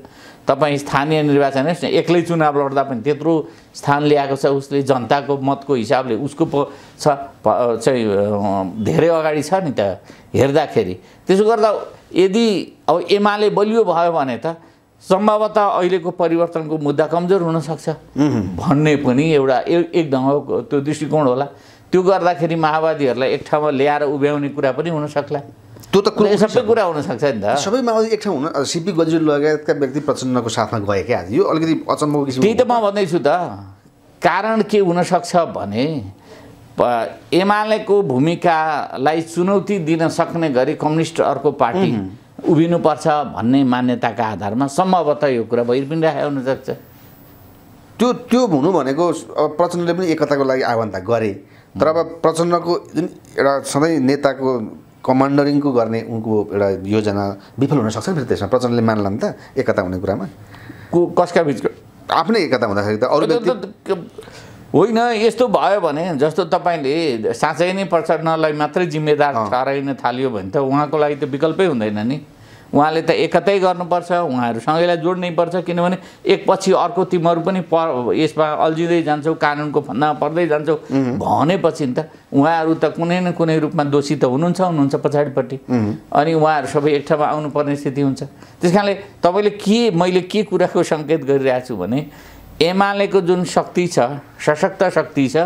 तपाईँ स्थानीय निर्वाचन हेर्नुहोस् न एक्लै चुनाव लड्दा पनि त्यत्रो स्थान ल्याएको छ उसले जनताको मतको हिसाबले उसको प छ चाहिँ धेरै अगाडि छ नि त हेर्दाखेरि त्यसो गर्दा यदि अब एमाले बलियो भयो भने त सम्भवतः अहिलेको परिवर्तनको मुद्दा कमजोर हुनसक्छ भन्ने पनि एउटा एक ढङ्गको त्यो दृष्टिकोण होला त्यो गर्दाखेरि माओवादीहरूलाई एक ठाउँमा ल्याएर उभ्याउने कुरा पनि हुनसक्ला त्यो त कुनै सबै कुरा हुनसक्छ नि त सबै माओवादी एक ठाउँ हुन सिपी गजुर लगायतका व्यक्ति प्रचण्डको साथमा गए क्या यो अलिकति अचम्मको किसिम त्यही त म भन्दैछु त कारण के हुनसक्छ भने एमालेको भूमिकालाई चुनौती दिन सक्ने गरी कम्युनिस्ट अर्को पार्टी उभिनुपर्छ भन्ने मान्यताका आधारमा सम्भवतः यो कुरा भइ पनि राखेको हुनसक्छ त्यो त्यो हुनु भनेको प्रचण्डले पनि एकताको लागि आह्वान त गरे तर अब प्रचण्डको जुन एउटा सधैँ नेताको कमान्डरिङको गर्ने उनको एउटा योजना विफल हुनसक्छ फेरि त्यसमा प्रचण्डले मान्ला नि त एकता हुने कुरामा को कसका बिचको आफ्नै एकता हुँदाखेरि त अरू होइन यस्तो भयो भने जस्तो तपाईँले साँच्चै नै प्रचण्डलाई मात्रै जिम्मेदार ठहराइन थाल्यो भने त उहाँको लागि त विकल्पै हुँदैन नि उहाँले त एकतै गर्नुपर्छ सँगैलाई जोड्नै पर्छ किनभने एकपछि अर्को तिमीहरू पनि प यसमा अल्झिँदै जान्छौ कानुनको फन्दामा पर्दै जान्छौ भनेपछि त उहाँहरू त कुनै न कुनै रूपमा दोषी त हुनुहुन्छ हुनुहुन्छ पछाडिपट्टि अनि उहाँहरू सबै एक ठाउँमा आउनुपर्ने स्थिति हुन्छ त्यस कारणले तपाईँले के मैले के कुराको सङ्केत गरिरहेको छु भने एमालेको जुन शक्ति छ सशक्त शक्ति छ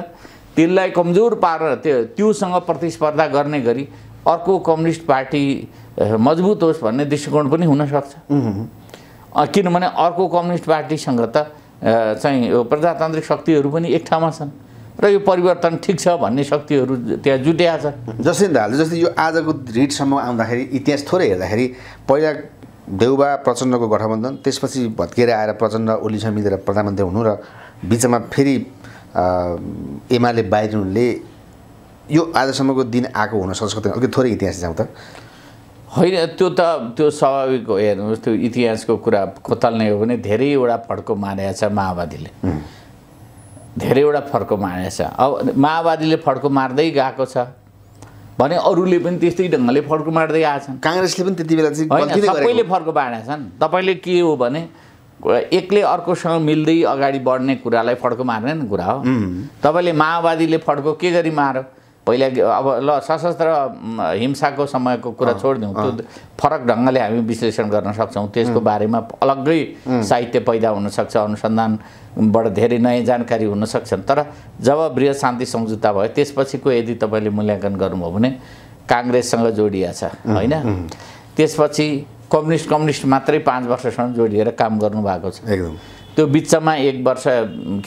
त्यसलाई कमजोर पारेर त्यो त्योसँग प्रतिस्पर्धा गर्ने गरी अर्को कम्युनिस्ट पार्टी मजबुत होस् भन्ने दृष्टिकोण पनि हुनसक्छ किनभने अर्को कम्युनिस्ट पार्टीसँग त चाहिँ यो प्रजातान्त्रिक शक्तिहरू पनि एक ठाउँमा छन् र यो परिवर्तन ठिक छ भन्ने शक्तिहरू त्यहाँ जुटिया छ जसरी जस्तै यो आजको रिटसम्म आउँदाखेरि इतिहास थोरै हेर्दाखेरि पहिला देउबा प्रचण्डको गठबन्धन त्यसपछि भत्किएर आएर प्रचण्ड ओलीसँग मिलेर प्रधानमन्त्री हुनु र बिचमा फेरि एमाले बाहिरले यो आजसम्मको दिन आएको हुन सक्दैन अलिकति थोरै इतिहास जाउँ त होइन त्यो त त्यो स्वाभाविक हो हेर्नुहोस् त्यो इतिहासको कुरा कोतल्ने हो भने धेरैवटा फड्को मारेको छ माओवादीले धेरैवटा फड्को मारेको छ अब माओवादीले फड्को मार्दै गएको छ भने अरूले पनि त्यस्तै ढङ्गले फड्को मार्दै आएछन् काङ्ग्रेसले पनि त्यति बेला चाहिँ सबैले फर्को छन् तपाईँले के हो भने एकले अर्कोसँग मिल्दै अगाडि बढ्ने कुरालाई फड्को मार्ने नि कुरा हो तपाईँले माओवादीले फड्को के गरी मार्यो पहिला अब ल सशस्त्र हिंसाको समयको कुरा छोडिदिउँ त्यो फरक ढङ्गले हामी विश्लेषण गर्न सक्छौँ त्यसको बारेमा अलग्गै साहित्य पैदा हुनसक्छ अनुसन्धानबाट धेरै नयाँ जानकारी हुनसक्छन् तर जब वृहत शान्ति सम्झौता भयो त्यसपछिको यदि तपाईँले मूल्याङ्कन गर्नुभयो भने काङ्ग्रेससँग जोडिया छ होइन त्यसपछि कम्युनिस्ट कम्युनिस्ट मात्रै पाँच वर्षसम्म जोडिएर काम गर्नुभएको छ एकदम त्यो बिचमा एक वर्ष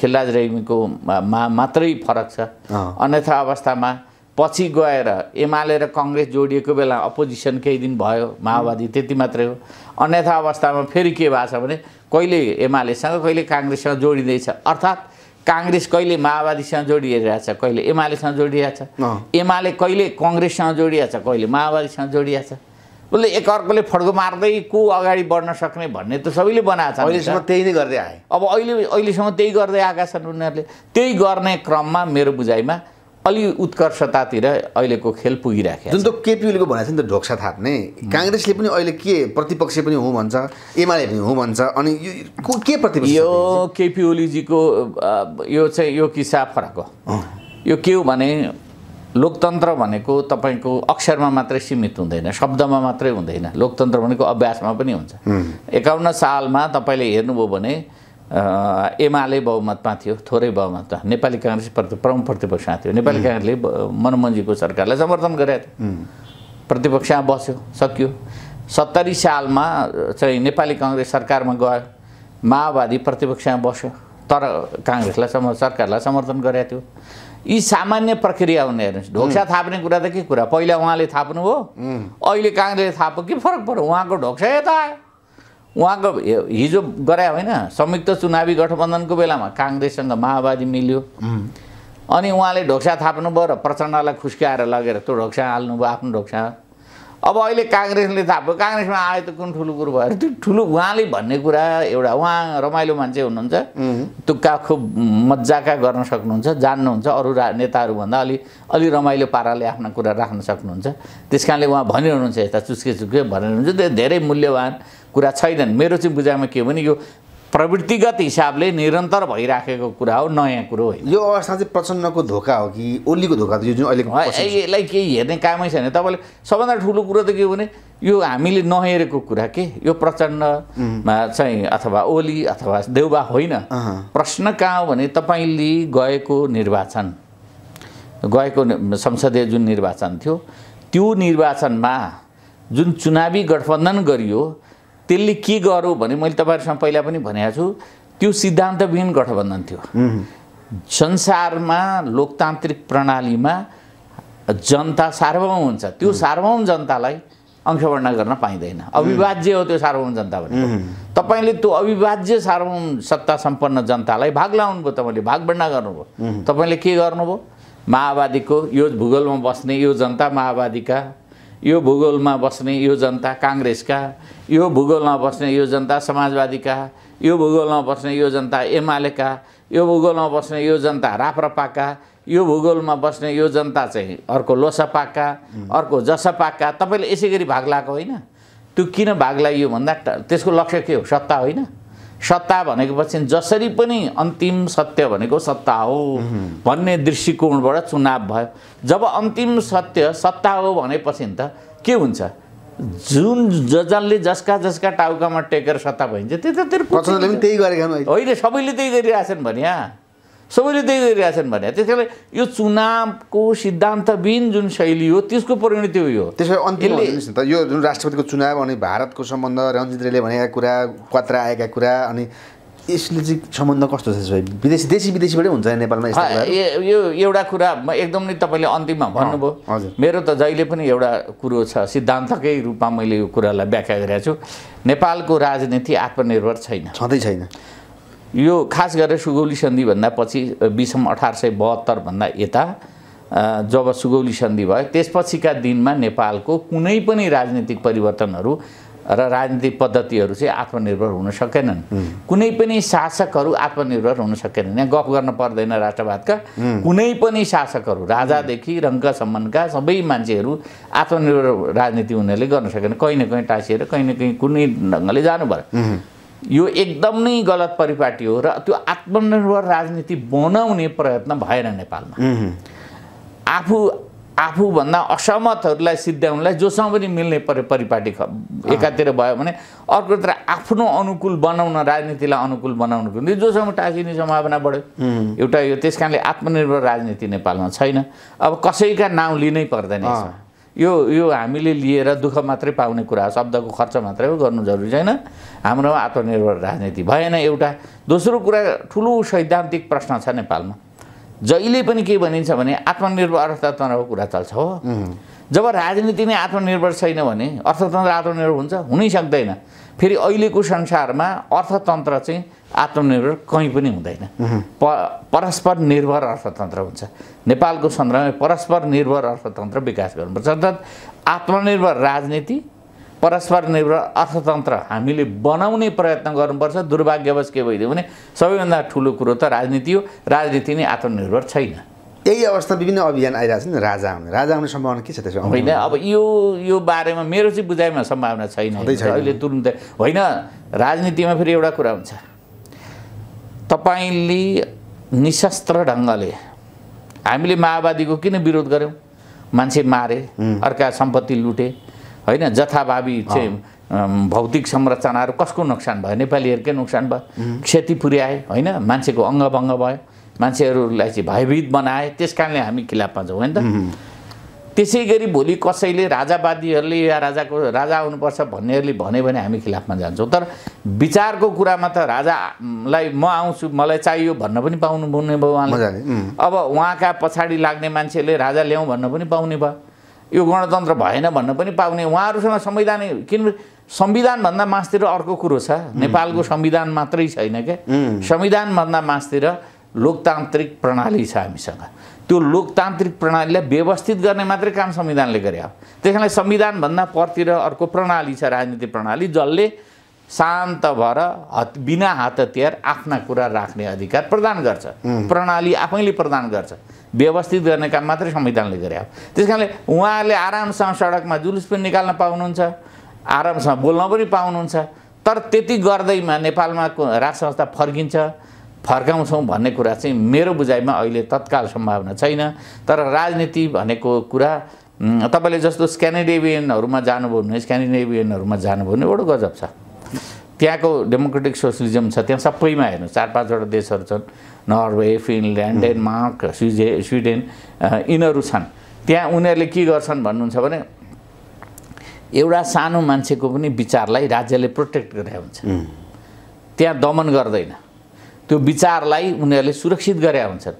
खिल्लाज रेग्मीको मा मात्रै फरक छ अन्यथा अवस्थामा पछि गएर एमाले र कङ्ग्रेस जोडिएको बेला अपोजिसन केही दिन भयो माओवादी त्यति मात्रै हो अन्यथा अवस्थामा फेरि के भएको छ भने कहिले एमालेसँग कहिले काङ्ग्रेससँग जोडिँदैछ अर्थात् काङ्ग्रेस कहिले माओवादीसँग जोडिरहेछ कहिले एमालेसँग जोडिरहेछ एमाले कहिले कङ्ग्रेससँग छ कहिले माओवादीसँग छ उसले एकअर्कोले फड्को मार्दै को अगाडि बढ्न सक्ने भन्ने त सबैले बनाएको छ अहिलेसम्म त्यही नै गर्दै आए अब अहिले अहिलेसम्म त्यही गर्दै आएका छन् उनीहरूले त्यही गर्ने क्रममा मेरो बुझाइमा अलि उत्कर्षतातिर अहिलेको खेल पुगिराखे जुन त केपिओलीको भनेको थियो नि त ढोक्सा थाप्ने काङ्ग्रेसले पनि अहिले के प्रतिपक्ष पनि हो भन्छ एमाले पनि हो भन्छ अनि यो के प्रतिपक्ष यो केपिओलीजीको यो चाहिँ यो किस्सा फरक हो यो के हो भने लोकतन्त्र भनेको तपाईँको अक्षरमा मात्रै सीमित हुँदैन शब्दमा मात्रै हुँदैन लोकतन्त्र भनेको अभ्यासमा पनि हुन्छ एकाउन्न सालमा तपाईँले हेर्नुभयो भने एमाले बहुमतमा थियो थोरै बहुमतमा नेपाली काङ्ग्रेस प्रति प्रमुख प्रतिपक्षमा थियो नेपाली काङ्ग्रेसले मनमोहनजीको सरकारलाई समर्थन गरेका थियो प्रतिपक्षमा बस्यो सक्यो सत्तरी सालमा चाहिँ नेपाली काङ्ग्रेस सरकारमा गयो माओवादी प्रतिपक्षमा बस्यो तर काङ्ग्रेसलाई सम सरकारलाई समर्थन गरेको थियो यी सामान्य प्रक्रिया हुने हेर्नुहोस् ढोक्सा थाप्ने कुरा त के कुरा पहिला उहाँले थाप्नु थाप्नुभयो अहिले काङ्ग्रेसले थाप्यो के फरक पऱ्यो उहाँको ढोक्सा यता आयो उहाँको हिजो गरे होइन संयुक्त चुनावी गठबन्धनको बेलामा काङ्ग्रेससँग माओवादी मिल्यो अनि उहाँले ढोक्सा थाप्नु भयो र प्रचण्डलाई खुस्क्याएर लगेर त्यो ढोक्सा हाल्नु भयो आफ्नो ढोक्सा अब अहिले काङ्ग्रेसले थाप्यो काङ्ग्रेसमा आयो त कुन ठुलो कुरो भयो त्यो ठुलो उहाँले भन्ने कुरा एउटा उहाँ रमाइलो मान्छे हुनुहुन्छ तुक्का खुब मजाका गर्न सक्नुहुन्छ जान्नुहुन्छ अरू रा नेताहरूभन्दा अलि अलि रमाइलो पाराले आफ्ना कुरा राख्न सक्नुहुन्छ त्यस कारणले उहाँ भनिरहनुहुन्छ यस्ता चुस्के चुस्के भनिरहनुहुन्छ त्यो धेरै मूल्यवान कुरा छैनन् मेरो चाहिँ बुझाइमा के भने यो प्रवृत्तिगत हिसाबले निरन्तर भइराखेको कुरा हो नयाँ कुरो होइन यो अवस्था चाहिँ प्रचण्डको धोका हो कि ओलीको धोका यो जुन अहिले यसलाई केही हेर्ने कामै छैन तपाईँले सबभन्दा ठुलो कुरो त के हो भने यो हामीले नहेरेको कुरा के यो प्रचण्डमा चाहिँ अथवा ओली अथवा देउबा होइन प्रश्न कहाँ हो भने तपाईँले गएको निर्वाचन गएको संसदीय जुन निर्वाचन थियो त्यो निर्वाचनमा जुन चुनावी गठबन्धन गरियो त्यसले के गर्यो भने मैले तपाईँहरूसँग पहिला पनि भनेको छु त्यो सिद्धान्तविहीन गठबन्धन थियो संसारमा लोकतान्त्रिक प्रणालीमा जनता सार्वभौम हुन्छ त्यो सार्वभौम जनतालाई अंशवर्णा गर्न पाइँदैन अविभाज्य हो त्यो सार्वभौम जनता भनेको तपाईँले त्यो अविभाज्य सार्वभौम सत्ता सम्पन्न जनतालाई भाग लाउनुभयो तपाईँले भागभन्डा गर्नुभयो तपाईँले के गर्नुभयो माओवादीको यो भूगोलमा बस्ने यो जनता माओवादीका यो भूगोलमा बस्ने यो जनता काङ्ग्रेसका यो भूगोलमा बस्ने यो जनता समाजवादीका यो भूगोलमा बस्ने यो जनता एमालेका यो भूगोलमा बस्ने यो जनता राप्रपाका यो भूगोलमा बस्ने यो जनता चाहिँ अर्को लोसपाका अर्को जसपाका तपाईँले यसै गरी भाग लगाएको होइन त्यो किन भाग लगाइयो भन्दा त्यसको लक्ष्य के हो सत्ता होइन सत्ता भनेको पछि जसरी पनि अन्तिम सत्य भनेको सत्ता हो भन्ने दृष्टिकोणबाट चुनाव भयो जब अन्तिम सत्य सत्ता हो भनेपछि त के हुन्छ जुन जसले जसका जसका टाउकामा टेकेर सत्ता भइन्छ त त्यो होइन सबैले त्यही गरिरहेछन् भने यहाँ सबैले त्यही गरिरहेछन् भने त्यस कारण यो चुनावको सिद्धान्तविहीन जुन शैली हो त्यसको परिणति हो यो त्यसो अन्तिम त यो जुन राष्ट्रपतिको चुनाव अनि भारतको सम्बन्ध रञ्जित रेले भनेका कुरा क्वात्रा आएका कुरा अनि यसले चाहिँ सम्बन्ध कस्तो छ विदेशी देशी विदेशीबाटै हुन्छ नेपालमा यो एउटा कुरा एकदम नै तपाईँले अन्तिममा भन्नुभयो हजुर मेरो त जहिले पनि एउटा कुरो छ सिद्धान्तकै रूपमा मैले यो कुरालाई व्याख्या गरेको छु नेपालको राजनीति आत्मनिर्भर छैन छँदै छैन यो खास गरेर सुगौली सन्धिभन्दा पछि बिसम अठार सय बहत्तरभन्दा यता जब सुगौली सन्धि भयो त्यसपछिका दिनमा नेपालको कुनै पनि राजनीतिक परिवर्तनहरू र राजनीतिक पद्धतिहरू चाहिँ आत्मनिर्भर हुन सकेनन् कुनै पनि शासकहरू आत्मनिर्भर हुन सकेनन् यहाँ गफ गर्न पर्दैन राष्ट्रवादका कुनै पनि शासकहरू राजादेखि रङ्कसम्मका सबै मान्छेहरू आत्मनिर्भर राजनीति उनीहरूले गर्न सकेन कहीँ न कहीँ टाँसिएर कहीँ न कहीँ कुनै ढङ्गले जानु पऱ्यो यो एकदम नै गलत परिपाटी हो र त्यो आत्मनिर्भर राजनीति बनाउने प्रयत्न भएन नेपालमा आफू आफूभन्दा असहमतहरूलाई सिद्ध्याउनलाई जोसँग पनि मिल्ने परि परिपाटी एकातिर भयो भने अर्कोतिर आफ्नो अनुकूल बनाउन राजनीतिलाई अनुकूल बनाउनुको निम्ति जोसँग टाँसिने सम्भावना बढ्यो एउटा यो त्यस कारणले आत्मनिर्भर राजनीति नेपालमा छैन अब कसैका नाउँ लिनै पर्दैन यो यो हामीले लिएर दुःख मात्रै पाउने कुरा शब्दको खर्च मात्रै हो गर्नु जरुरी छैन हाम्रो आत्मनिर्भर राजनीति भएन एउटा दोस्रो कुरा ठुलो सैद्धान्तिक प्रश्न छ नेपालमा जहिले पनि के भनिन्छ भने आत्मनिर्भर अर्थतन्त्रको कुरा चल्छ हो जब राजनीति नै आत्मनिर्भर छैन भने अर्थतन्त्र आत्मनिर्भर हुन्छ हुनै सक्दैन फेरि अहिलेको संसारमा अर्थतन्त्र चाहिँ आत्मनिर्भर कहीँ पनि हुँदैन प परस्पर निर्भर अर्थतन्त्र हुन्छ नेपालको सन्दर्भमा परस्पर निर्भर अर्थतन्त्र विकास गर्नुपर्छ अर्थात् आत्मनिर्भर राजनीति परस्पर निर्भर अर्थतन्त्र हामीले बनाउने प्रयत्न गर्नुपर्छ दुर्भाग्यवश के भइदियो भने सबैभन्दा ठुलो कुरो त राजनीति हो राजनीति नै आत्मनिर्भर छैन यही अवस्था विभिन्न अभियान आइरहेको छ नि राजा आउने राजा आउने सम्भावना के छ त्यसमा होइन अब यो यो बारेमा मेरो चाहिँ बुझाइमा सम्भावना छैन अहिले तुरुन्तै होइन राजनीतिमा फेरि एउटा कुरा हुन्छ तपाईँले निशस्त्र ढङ्गले हामीले माओवादीको किन विरोध गऱ्यौँ मान्छे मारे अर्का सम्पत्ति लुटे होइन जथाभावी चाहिँ भौतिक संरचनाहरू कसको नोक्सान भयो नेपालीहरूकै नोक्सान भयो क्षति पुर्याए होइन मान्छेको अङ्गभङ्ग भयो मान्छेहरूलाई चाहिँ भयभीत बनाए त्यस कारणले हामी खिलाफमा जाउँ होइन त त्यसै गरी भोलि कसैले राजावादीहरूले या राजाको राजा आउनुपर्छ भन्नेहरूले भन्यो भने हामी खिलाफमा जान्छौँ तर विचारको कुरामा त राजालाई म आउँछु मलाई चाहियो भन्न पनि पाउनु हुने भयो उहाँले अब उहाँका पछाडि लाग्ने मान्छेले राजा ल्याउँ भन्न पनि पाउने भयो यो गणतन्त्र भएन भन्न पनि पाउने उहाँहरूसँग संविधान किन संविधानभन्दा मासतिर अर्को कुरो छ नेपालको संविधान मात्रै छैन क्या संविधानभन्दा मासतिर लोकतान्त्रिक प्रणाली छ हामीसँग त्यो लोकतान्त्रिक प्रणालीलाई व्यवस्थित गर्ने मात्रै काम संविधानले गरे हो त्यस कारणले संविधानभन्दा पर्तिर अर्को प्रणाली छ राजनीतिक प्रणाली जसले शान्त भएर हत बिना हात हतियार आफ्ना कुरा राख्ने अधिकार प्रदान गर्छ प्रणाली आफैले प्रदान गर्छ व्यवस्थित गर्ने काम मात्रै संविधानले गरे हो त्यस कारणले उहाँहरूले आरामसँग सडकमा जुलुस पनि निकाल्न पाउनुहुन्छ आरामसँग बोल्न पनि पाउनुहुन्छ तर त्यति गर्दैमा नेपालमा राज संस्था फर्किन्छ फर्काउँछौँ भन्ने कुरा चाहिँ मेरो बुझाइमा अहिले तत्काल सम्भावना छैन तर राजनीति भनेको कुरा तपाईँले जस्तो स्क्यान्डिनेभियनहरूमा जानुभयो भने स्क्यान्डिनेभियनहरूमा जानुभयो भने एउटा गजब छ त्यहाँको डेमोक्रेटिक सोसलिजम छ त्यहाँ सबैमा हेर्नु चार पाँचवटा देशहरू छन् नर्वे फिनल्यान्ड डेनमार्क स्विजे स्विडेन यिनीहरू छन् त्यहाँ उनीहरूले के गर्छन् भन्नुहुन्छ भने एउटा सानो मान्छेको पनि विचारलाई राज्यले प्रोटेक्ट गरे हुन्छ त्यहाँ दमन गर्दैन त्यो विचारलाई उनीहरूले सुरक्षित गरे हुन्छन्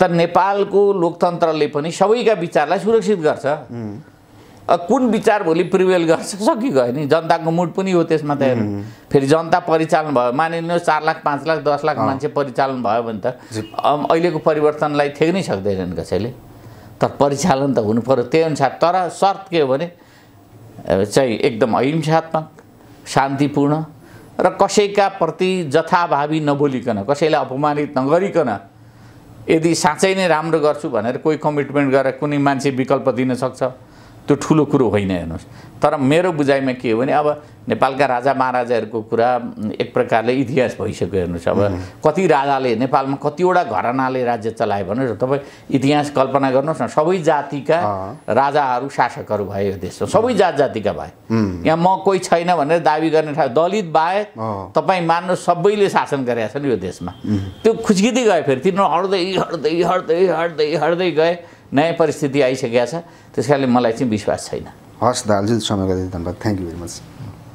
तर नेपालको लोकतन्त्रले पनि सबैका विचारलाई सुरक्षित गर्छ कुन विचार भोलि प्रिभेल गर्छ सकिगयो नि जनताको मुड पनि हो त्यसमा त फेरि जनता परिचालन भयो मानिलिनुहोस् चार लाख पाँच लाख दस लाख मान्छे परिचालन भयो भने त अहिलेको परिवर्तनलाई थ्याक्नै सक्दैनन् कसैले तर परिचालन त हुनु पऱ्यो त्यही अनुसार तर सर्त के हो भने चाहिँ एकदम अहिंसात्मक शान्तिपूर्ण र कसैका प्रति जथाभावी नबोलिकन कसैलाई अपमानित नगरिकन यदि साँच्चै नै राम्रो गर्छु भनेर कोही कमिटमेन्ट गरेर कुनै मान्छे विकल्प दिन सक्छ त्यो ठुलो कुरो होइन हेर्नुहोस् तर मेरो बुझाइमा के हो भने अब नेपालका राजा महाराजाहरूको कुरा एक प्रकारले इतिहास भइसक्यो हेर्नुहोस् अब कति राजाले नेपालमा कतिवटा घरनाले राज्य चलायो भन्नुहोस् न तपाईँ इतिहास कल्पना गर्नुहोस् न सबै जातिका राजाहरू शासकहरू भए यो देशमा सबै जात जातिका भए यहाँ म कोही छैन भनेर दावी गर्ने ठाउँ दलित बाहेक तपाईँ मान्नु सबैले शासन गरेका छन् यो देशमा त्यो खुच्किँदै गयो फेरि तिनीहरू हट्दै हट्दै हट्दै हट्दै हट्दै गए नयाँ परिस्थिति आइसकेका छ त्यस कारणले मलाई चाहिँ विश्वास छैन हस् दालजु समयको लागि धन्यवाद थ्याङ्क यू भेरी मच